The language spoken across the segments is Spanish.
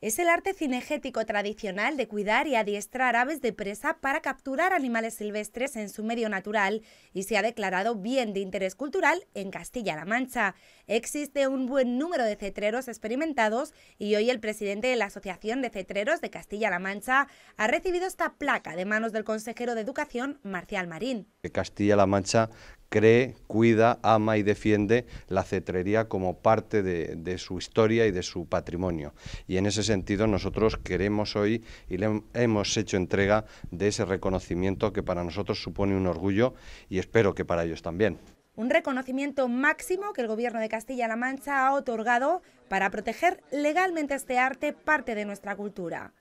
Es el arte cinegético tradicional de cuidar y adiestrar aves de presa para capturar animales silvestres en su medio natural y se ha declarado bien de interés cultural en Castilla-La Mancha. Existe un buen número de cetreros experimentados y hoy el presidente de la Asociación de Cetreros de Castilla-La Mancha ha recibido esta placa de manos del consejero de Educación, Marcial Marín. Castilla-La Mancha cree, cuida, ama y defiende la cetrería como parte de, su historia y de su patrimonio. Y en ese sentido nosotros queremos hoy y le hemos hecho entrega de ese reconocimiento que para nosotros supone un orgullo y espero que para ellos también. Un reconocimiento máximo que el Gobierno de Castilla-La Mancha ha otorgado para proteger legalmente este arte, parte de nuestra cultura.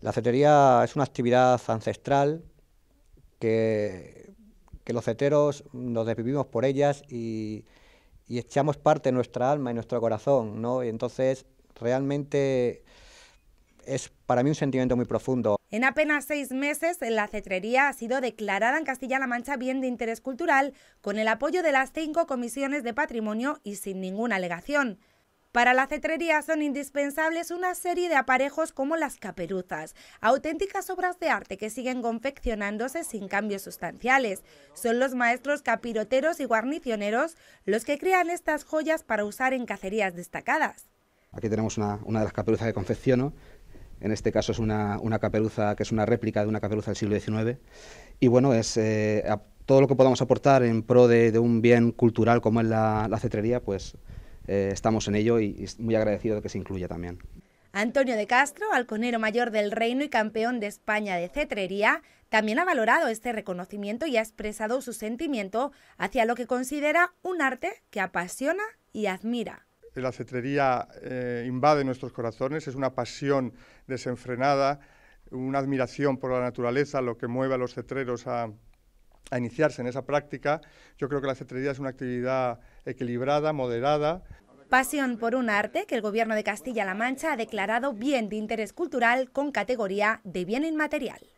La cetrería es una actividad ancestral que que los ceteros nos desvivimos por ellas y, y echamos parte de nuestra alma y nuestro corazón, ¿no? Y entonces realmente es para mí un sentimiento muy profundo. En apenas seis meses, la cetrería ha sido declarada en Castilla-La Mancha bien de interés cultural, con el apoyo de las cinco comisiones de patrimonio y sin ninguna alegación. Para la cetrería son indispensables una serie de aparejos como las caperuzas, auténticas obras de arte que siguen confeccionándose sin cambios sustanciales. Son los maestros capiroteros y guarnicioneros los que crean estas joyas para usar en cacerías destacadas. Aquí tenemos una, de las caperuzas que confecciono, en este caso es una, caperuza que es una réplica de una caperuza del siglo XIX. Y bueno, es eh, todo lo que podamos aportar en pro de, un bien cultural como es la, la cetrería, pues eh, estamos en ello y, muy agradecido de que se incluya también. Antonio de Castro, halconero mayor del reino y campeón de España de cetrería, también ha valorado este reconocimiento y ha expresado su sentimiento hacia lo que considera un arte que apasiona y admira. La cetrería eh, invade nuestros corazones, es una pasión desenfrenada, una admiración por la naturaleza, lo que mueve a los cetreros a iniciarse en esa práctica. Yo creo que la cetrería es una actividad equilibrada, moderada, Pasión por un arte que el Gobierno de Castilla-La Mancha ha declarado bien de interés cultural con categoría de bien inmaterial.